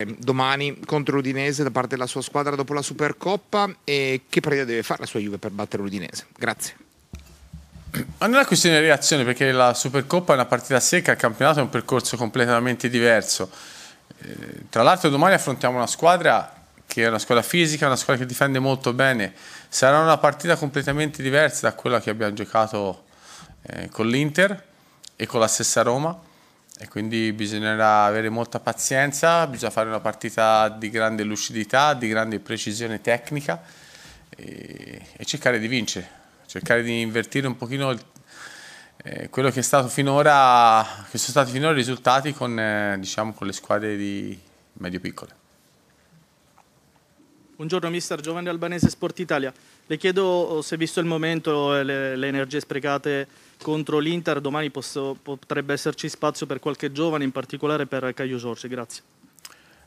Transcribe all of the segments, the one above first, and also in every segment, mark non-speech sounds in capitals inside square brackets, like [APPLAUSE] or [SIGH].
Eh, domani contro l'Udinese da parte della sua squadra dopo la Supercoppa e che partita deve fare la sua Juve per battere l'Udinese. Grazie. Ma non è questione di reazione perché la Supercoppa è una partita secca, il campionato è un percorso completamente diverso. Eh, tra l'altro domani affrontiamo una squadra che è una squadra fisica, una squadra che difende molto bene. Sarà una partita completamente diversa da quella che abbiamo giocato eh, con l'Inter e con la stessa Roma e quindi bisognerà avere molta pazienza, bisogna fare una partita di grande lucidità, di grande precisione tecnica e, e cercare di vincere, cercare di invertire un pochino il, eh, quello che, finora, che, sono stati finora i risultati con, eh, diciamo, con le squadre medio-piccole. Buongiorno mister Giovanni Albanese Sport Italia. Le chiedo oh, se visto il momento e le, le, energie sprecate contro l'Inter, domani posso, potrebbe esserci spazio per qualche giovane, in particolare per Caio Sorci. Grazie.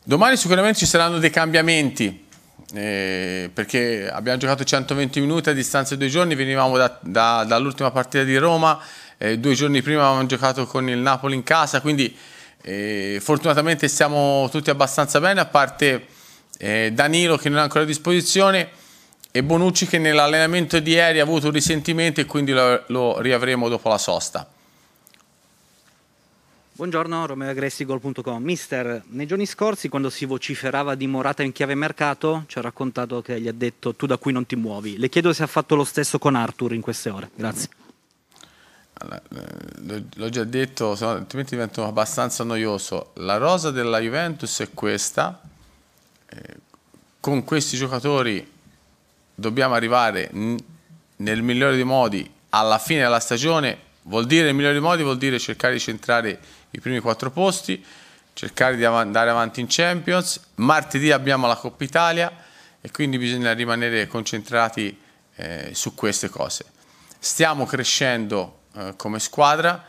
Domani sicuramente ci saranno dei cambiamenti. Eh, perché abbiamo giocato 120 minuti a distanza di due giorni, venivamo da, da, dall'ultima partita di Roma, eh, due giorni prima avevamo giocato con il Napoli in casa, quindi eh, fortunatamente stiamo tutti abbastanza bene, a parte eh, Danilo che non è ancora a disposizione e Bonucci che nell'allenamento di ieri ha avuto un risentimento e quindi lo, lo riavremo dopo la sosta. Buongiorno, Romeo Agressi, gol.com. Mister, nei giorni scorsi quando si vociferava di Morata in chiave mercato ci ha raccontato che gli ha detto tu da qui non ti muovi. Le chiedo se ha fatto lo stesso con Arthur in queste ore. Grazie. Allora, eh, l'ho già detto, altrimenti divento abbastanza noioso. La rosa della Juventus è questa, con questi giocatori dobbiamo arrivare nel migliore dei modi alla fine della stagione. Vuol dire nel migliore dei modi, vuol dire cercare di centrare i primi quattro posti, cercare di andare avanti in Champions. Martedì abbiamo la Coppa Italia e quindi bisogna rimanere concentrati eh, su queste cose. Stiamo crescendo eh, come squadra,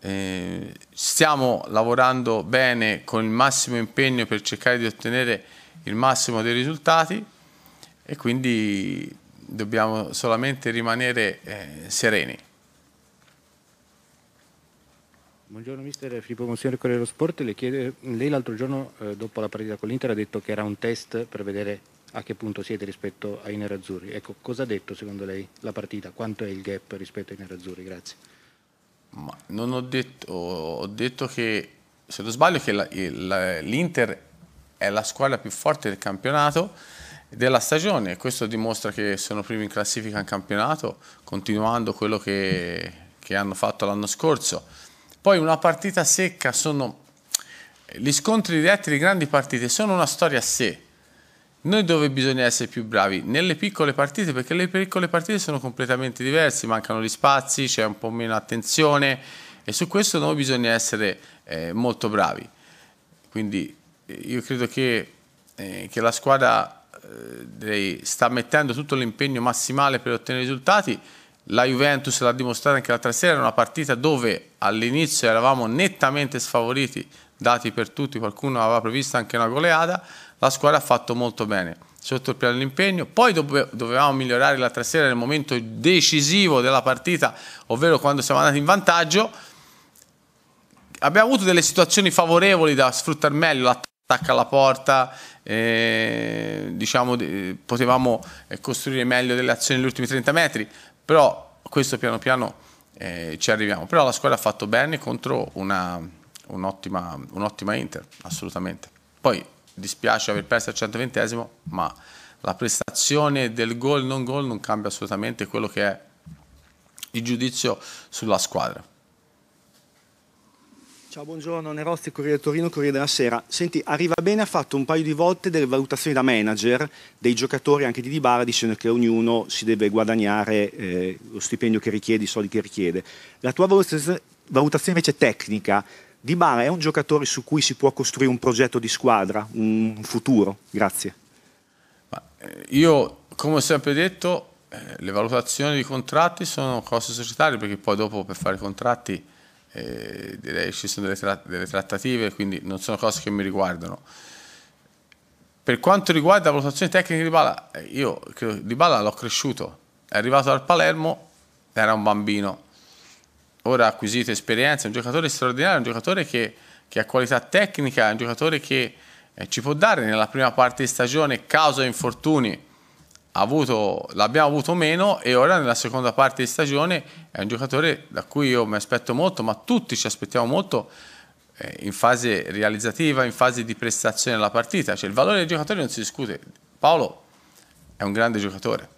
eh, stiamo lavorando bene con il massimo impegno per cercare di ottenere il massimo dei risultati e quindi dobbiamo solamente rimanere eh, sereni. Buongiorno mister Filippo Monsignore Corriere dello Sport, le chiede, lei l'altro giorno eh, dopo la partita con l'Inter ha detto che era un test per vedere a che punto siete rispetto ai nerazzurri. Ecco, cosa ha detto secondo lei la partita? Quanto è il gap rispetto ai nerazzurri? Grazie. Ma non ho detto, ho detto che, se non sbaglio, che l'Inter è la squadra più forte del campionato della stagione e questo dimostra che sono primi in classifica in campionato continuando quello che, che hanno fatto l'anno scorso poi una partita secca sono gli scontri diretti di grandi partite sono una storia a sé noi dove bisogna essere più bravi? Nelle piccole partite, perché le piccole partite sono completamente diverse, mancano gli spazi, c'è un po' meno attenzione e su questo noi bisogna essere eh, molto bravi. Quindi io credo che, eh, che la squadra eh, dei, sta mettendo tutto l'impegno massimale per ottenere risultati. La Juventus l'ha dimostrato anche l'altra sera, in una partita dove all'inizio eravamo nettamente sfavoriti, dati per tutti, qualcuno aveva previsto anche una goleada, la squadra ha fatto molto bene sotto il piano dell'impegno, poi dovevamo migliorare l'altra sera nel momento decisivo della partita, ovvero quando siamo andati in vantaggio, abbiamo avuto delle situazioni favorevoli da sfruttare meglio, attacca la porta, eh, diciamo, eh, potevamo costruire meglio delle azioni negli ultimi 30 metri, però questo piano piano eh, ci arriviamo. Però la squadra ha fatto bene contro una, un'ottima, un'ottima Inter, assolutamente. Poi dispiace aver perso al 120 esimo ma la prestazione del gol non gol non cambia assolutamente quello che è il giudizio sulla squadra. Ciao, buongiorno, Nerozzi, Corriere Torino, Corriere della Sera. Senti, arriva bene, ha fatto un paio di volte delle valutazioni da manager dei giocatori anche di Dibara dicendo che ognuno si deve guadagnare eh, lo stipendio che richiede, i soldi che richiede. La tua valutazione, invece tecnica, Dibara è un giocatore su cui si può costruire un progetto di squadra, un futuro? Grazie. Eh, io, come ho sempre detto, eh, le valutazioni di contratti sono cose societarie perché poi dopo per fare i contratti eh, direi ci sono delle, tra- delle trattative, quindi non sono cose che mi riguardano. Per quanto riguarda la valutazione tecnica di Bala, eh, io di Bala l'ho cresciuto, è arrivato al Palermo, era un bambino, ora ha acquisito esperienza, è un giocatore straordinario, è un giocatore che, che ha qualità tecnica, è un giocatore che eh, ci può dare nella prima parte di stagione, causa infortuni, avuto, l'abbiamo avuto meno e ora nella seconda parte di stagione è un giocatore da cui io mi aspetto molto, ma tutti ci aspettiamo molto eh, in fase realizzativa, in fase di prestazione alla partita. Cioè, il valore del giocatore non si discute. Paolo è un grande giocatore.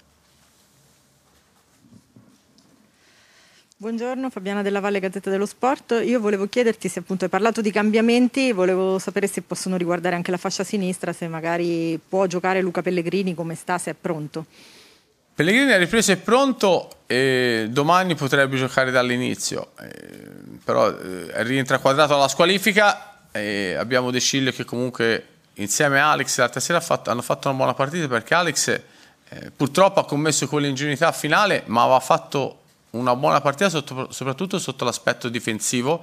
Buongiorno Fabiana della Valle Gazzetta dello Sport, io volevo chiederti se appunto hai parlato di cambiamenti, volevo sapere se possono riguardare anche la fascia sinistra, se magari può giocare Luca Pellegrini, come sta, se è pronto. Pellegrini ha ripreso, è pronto e domani potrebbe giocare dall'inizio, eh, però eh, rientra quadrato alla squalifica e abbiamo De Sciglio che comunque insieme a Alex l'altra sera hanno fatto una buona partita perché Alex eh, purtroppo ha commesso quell'ingenuità finale ma aveva fatto una buona partita sotto, soprattutto sotto l'aspetto difensivo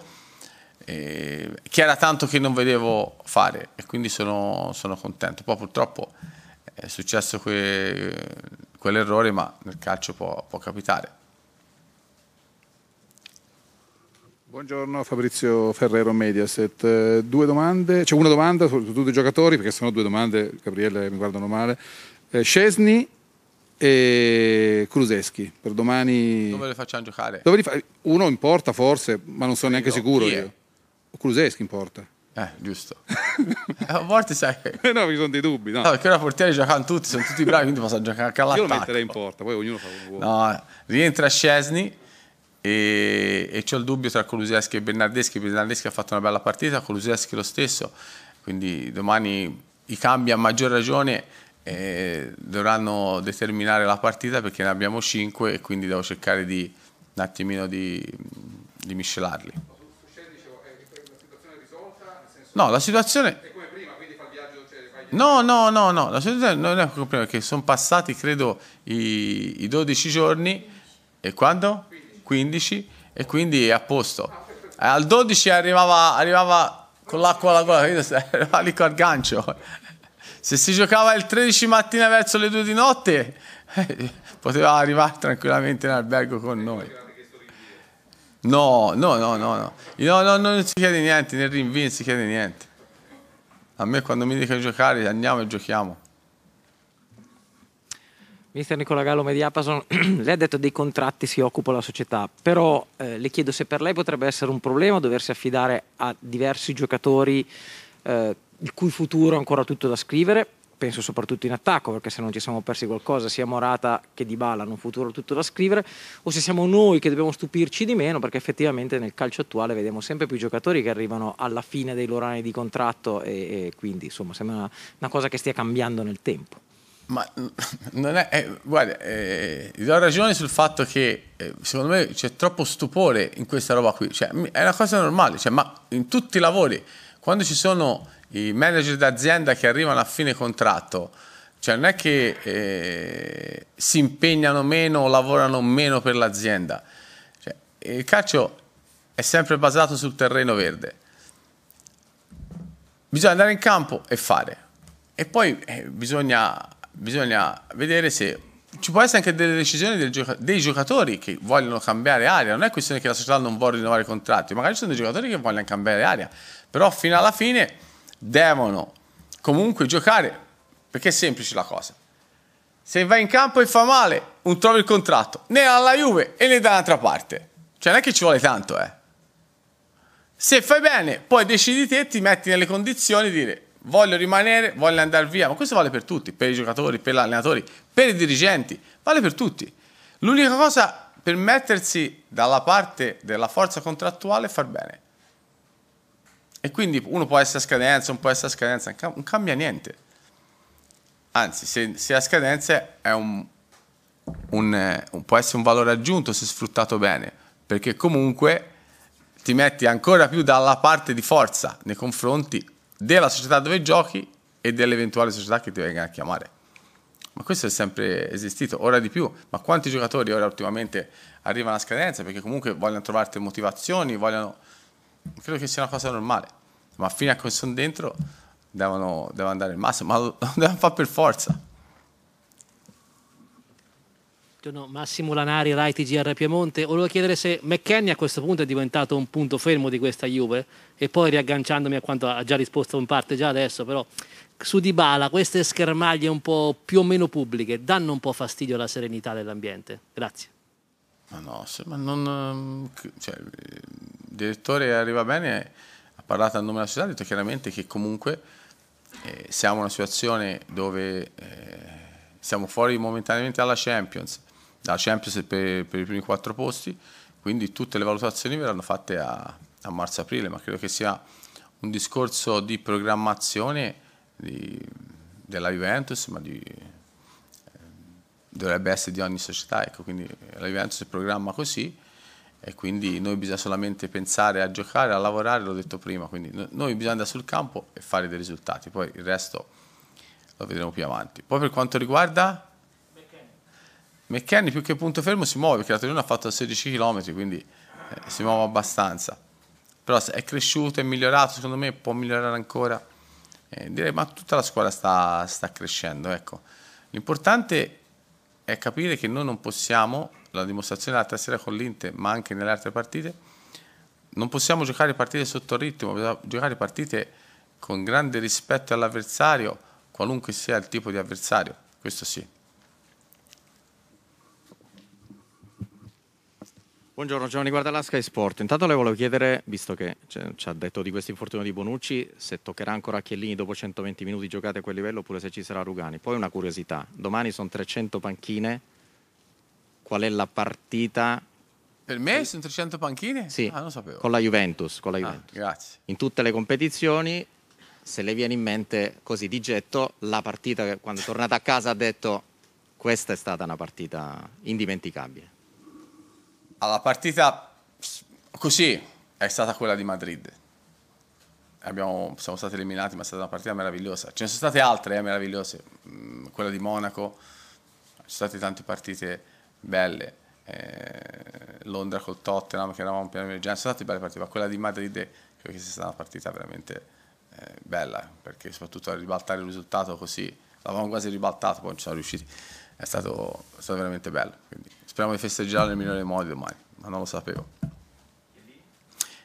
eh, che era tanto che non vedevo fare e quindi sono, sono contento. Poi purtroppo è successo que, quell'errore ma nel calcio può, può capitare. Buongiorno Fabrizio Ferrero Mediaset. Eh, due domande, c'è cioè una domanda su tutti i giocatori, perché sono due domande, Gabriele mi guardano male. Scesni eh, e Kruseschi per domani. Dove le facciamo giocare? Dove fa... Uno in porta forse, ma non sono neanche no, sicuro io. Kruseschi in porta. Eh, giusto. [LAUGHS] Eh, a volte sai che... Eh, no, mi sono dei dubbi. No, no perché ora portiere giocano tutti, sono tutti bravi, quindi possono giocare anche all'attacco. Io lo metterei in porta, poi ognuno fa un che No, rientra Scesni e, e c'ho il dubbio tra Kuluseschi e Bernardeschi. Bernardeschi ha fatto una bella partita, Kuluseschi lo stesso, quindi domani i cambi a maggior ragione eh, dovranno determinare la partita perché ne abbiamo 5 e quindi devo cercare di un attimino di, di miscelarli. No, la situazione... Cioè, no, no, no, no, la situazione non è come prima, perché sono passati credo i, i 12 giorni e quando? 15. 15 e quindi è a posto. Ah, Al 12 arrivava, arrivava con l'acqua alla gola, [LAUGHS] arrivava lì col gancio se si giocava il 13 mattina verso le 2 di notte, eh, poteva arrivare tranquillamente in albergo con noi. No, no, no, no, no. No, no, non si chiede niente, nel rinvio non si chiede niente. A me quando mi dicono giocare andiamo e giochiamo. Mister Nicola Gallo Mediapason, [CLEARS THROAT] lei ha detto dei contratti si occupa la società, però eh, le chiedo se per lei potrebbe essere un problema doversi affidare a diversi giocatori eh, il cui futuro è ancora tutto da scrivere. Penso soprattutto in attacco, perché se non ci siamo persi qualcosa, sia Morata che Di Bala hanno un futuro tutto da scrivere, o se siamo noi che dobbiamo stupirci di meno, perché effettivamente nel calcio attuale vediamo sempre più giocatori che arrivano alla fine dei loro anni di contratto e, e quindi insomma sembra una, una cosa che stia cambiando nel tempo. Ma non è, eh, guarda, eh, do ragione sul fatto che eh, secondo me c'è troppo stupore in questa roba qui, cioè, è una cosa normale, cioè, ma in tutti i lavori, quando ci sono i manager d'azienda che arrivano a fine contratto, cioè non è che eh, si impegnano meno o lavorano meno per l'azienda. Cioè, il calcio è sempre basato sul terreno verde. Bisogna andare in campo e fare. E poi eh, bisogna, bisogna, vedere se ci può essere anche delle decisioni dei giocatori che vogliono cambiare aria. Non è questione che la società non vuole rinnovare i contratti, magari ci sono dei giocatori che vogliono cambiare aria. Però fino alla fine devono comunque giocare, perché è semplice la cosa. Se vai in campo e fa male, non trovi il contratto, né alla Juve né da un'altra parte. Cioè non è che ci vuole tanto, eh. Se fai bene, poi decidi te, ti metti nelle condizioni di dire voglio rimanere, voglio andare via, ma questo vale per tutti, per i giocatori, per gli allenatori, per i dirigenti, vale per tutti. L'unica cosa per mettersi dalla parte della forza contrattuale è far bene. E quindi uno può essere a scadenza, un può essere a scadenza, non cambia niente. Anzi, se, se a scadenza è un, un, un, può essere un valore aggiunto se sfruttato bene, perché comunque ti metti ancora più dalla parte di forza nei confronti della società dove giochi e dell'eventuale società che ti venga a chiamare. Ma questo è sempre esistito, ora di più. Ma quanti giocatori ora ultimamente arrivano a scadenza perché comunque vogliono trovarti motivazioni, vogliono credo che sia una cosa normale, ma fino a che sono dentro devono, devono andare il massimo, ma lo, [LAUGHS] devono fare per forza. Massimo Lanari, Rai TGR Piemonte. Volevo chiedere se McKenny a questo punto è diventato un punto fermo di questa Juve e poi riagganciandomi a quanto ha già risposto in parte già adesso, però su Dybala queste schermaglie un po' più o meno pubbliche danno un po' fastidio alla serenità dell'ambiente. Grazie. Ma no, se, ma non, ehm, cioè, il direttore arriva bene, ha parlato a nome della società, ha detto chiaramente che comunque eh, siamo in una situazione dove eh, siamo fuori momentaneamente dalla Champions, dalla Champions per, per, i primi quattro posti, quindi tutte le valutazioni verranno fatte a, a marzo-aprile, ma credo che sia un discorso di programmazione di, della Juventus, ma di dovrebbe essere di ogni società, ecco, quindi la Juventus si programma così e quindi noi bisogna solamente pensare a giocare, a lavorare, l'ho detto prima, quindi noi bisogna andare sul campo e fare dei risultati, poi il resto lo vedremo più avanti. Poi per quanto riguarda McKenny più che punto fermo si muove, perché la Torino ha fatto 16 km, quindi eh, si muove abbastanza. Però è cresciuto, è migliorato, secondo me può migliorare ancora. Eh, direi ma tutta la squadra sta, sta crescendo, ecco. L'importante è capire che noi non possiamo, la dimostrazione della tastiera con l'Inter, ma anche nelle altre partite, non possiamo giocare partite sotto ritmo, bisogna giocare partite con grande rispetto all'avversario, qualunque sia il tipo di avversario, questo sì. Buongiorno Giovanni guarda la Sky Sport. Intanto le volevo chiedere, visto che ci ha detto di questo infortunio di Bonucci, se toccherà ancora a Chiellini dopo 120 minuti giocati a quel livello oppure se ci sarà Rugani. Poi una curiosità, domani sono 300 panchine, qual è la partita... Per me sono 300 panchine? Sì, ah, con la Juventus. Con la ah, Juventus. Ah, in tutte le competizioni, se le viene in mente così di getto, la partita che quando è tornata a casa ha detto questa è stata una partita indimenticabile alla partita così è stata quella di Madrid. Abbiamo, siamo stati eliminati, ma è stata una partita meravigliosa. Ce ne sono state altre eh, meravigliose, mm, quella di Monaco, ci sono state tante partite belle. Eh, Londra col Tottenham, che eravamo in piena emergenza, sono state belle partite, ma quella di Madrid credo che sia stata una partita veramente eh, bella, perché soprattutto a ribaltare il risultato così, l'avevamo quasi ribaltato, poi non ci siamo riusciti, è stato, è stato veramente bello. Quindi. Speriamo di festeggiarlo nel migliore modo domani, ma non lo sapevo.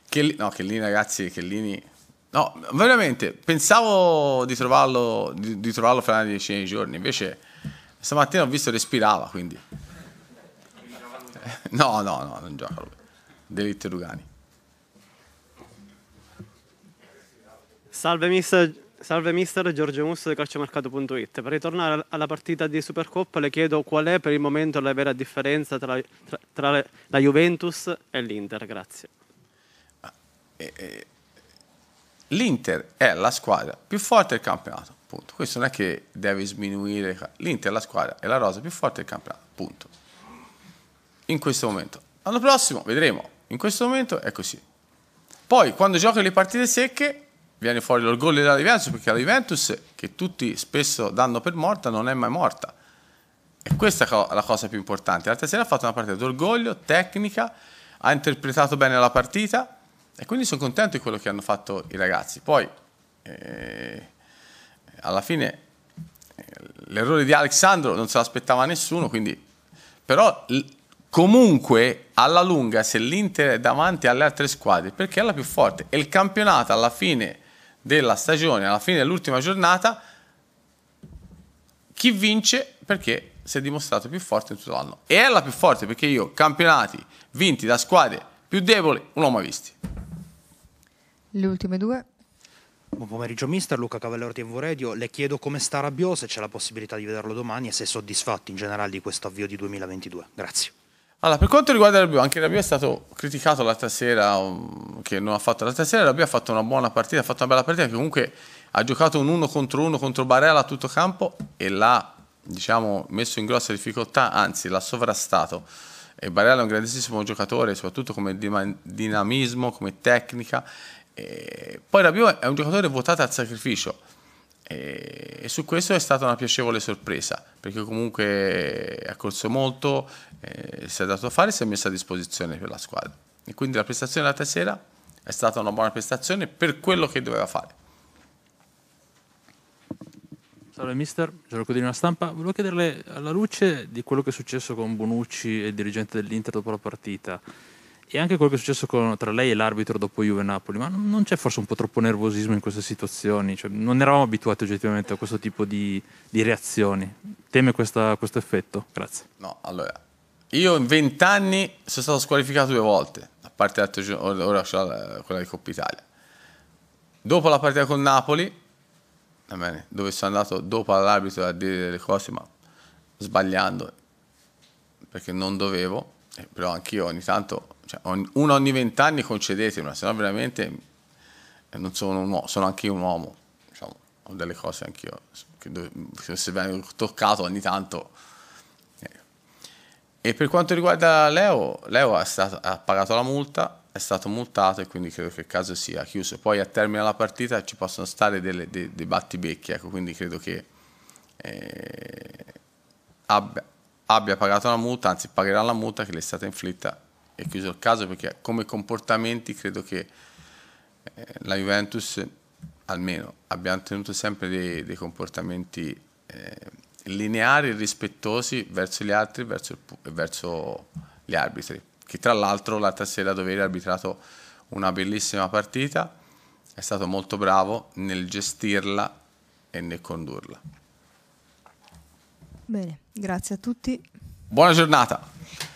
Che lì? No, che lì ragazzi, che Chellini... No, veramente, pensavo di trovarlo, di, di trovarlo fra una decina di giorni, invece stamattina ho visto respirava, quindi... [LAUGHS] No, no, no, non gioca lui. Delitto Lugani. Salve mister Salve mister Giorgio Musso di calciomercato.it. Per ritornare alla partita di Supercoppa le chiedo qual è per il momento la vera differenza tra, tra, tra la Juventus e l'Inter. Grazie. Ah, L'Inter è la squadra più forte del campionato. Punto. Questo non è che deve sminuire. L'Inter è la squadra, è la rosa più forte del campionato. Punto. In questo momento. L'anno prossimo vedremo. In questo momento è così. Poi quando gioca le partite secche viene fuori l'orgoglio della Juventus perché la Juventus, che tutti spesso danno per morta, non è mai morta. E questa è la cosa più importante. L'altra sera ha fatto una partita d'orgoglio, tecnica, ha interpretato bene la partita e quindi sono contento di quello che hanno fatto i ragazzi. Poi, eh, alla fine, eh, l'errore di Alessandro non se l'aspettava nessuno, quindi... Però comunque alla lunga se l'Inter è davanti alle altre squadre perché è la più forte e il campionato alla fine della stagione, alla fine dell'ultima giornata, chi vince perché si è dimostrato più forte in tutto l'anno. E è la più forte perché io campionati vinti da squadre più deboli non l'ho mai visti. Le ultime due. Buon pomeriggio mister, Luca Cavallero di Radio. Le chiedo come sta Rabiot, se c'è la possibilità di vederlo domani e se è soddisfatto in generale di questo avvio di 2022. Grazie. Allora, per quanto riguarda Rabiot, anche Rabiot è stato criticato l'altra sera, um, che non ha fatto l'altra sera, Rabiot ha fatto una buona partita, ha fatto una bella partita, che comunque ha giocato un 1 contro 1 contro Barella a tutto campo e l'ha, diciamo, messo in grossa difficoltà, anzi l'ha sovrastato. E Barella è un grandissimo giocatore, soprattutto come dinamismo, come tecnica. E poi Rabiot è un giocatore votato al sacrificio e, su questo è stata una piacevole sorpresa, perché comunque eh, ha corso molto, eh, si è dato a fare si è messo a disposizione per la squadra. E quindi la prestazione della sera è stata una buona prestazione per quello che doveva fare. Salve mister, Giorgio una Stampa, volevo chiederle alla luce di quello che è successo con Bonucci e il dirigente dell'Inter dopo la partita e anche quello che è successo con, tra lei e l'arbitro dopo Juve-Napoli, ma non c'è forse un po' troppo nervosismo in queste situazioni? Cioè, non eravamo abituati oggettivamente a questo tipo di, di reazioni. Teme questa, questo effetto? Grazie. No, allora, io in vent'anni sono stato squalificato due volte, a parte l'altro giorno, ora c'è quella di Coppa Italia. Dopo la partita con Napoli, bene, dove sono andato dopo all'arbitro a dire delle cose, ma sbagliando, perché non dovevo, eh, però anch'io ogni tanto cioè, uno ogni vent'anni concedetemela, se no veramente eh, non sono un uomo, sono anche un uomo, diciamo, ho delle cose anch'io, che se vengo toccato ogni tanto... Eh. E per quanto riguarda Leo, Leo stato, ha pagato la multa, è stato multato e quindi credo che il caso sia chiuso. Poi a termine della partita ci possono stare delle, dei, dei battibecchi, ecco, quindi credo che eh, abbia, abbia pagato la multa, anzi pagherà la multa che le è stata inflitta è chiuso il caso perché come comportamenti credo che eh, la Juventus almeno abbia tenuto sempre dei, dei comportamenti eh, lineari e rispettosi verso gli altri verso il, verso gli arbitri che tra l'altro l'altra sera dove eri arbitrato una bellissima partita è stato molto bravo nel gestirla e nel condurla bene grazie a tutti buona giornata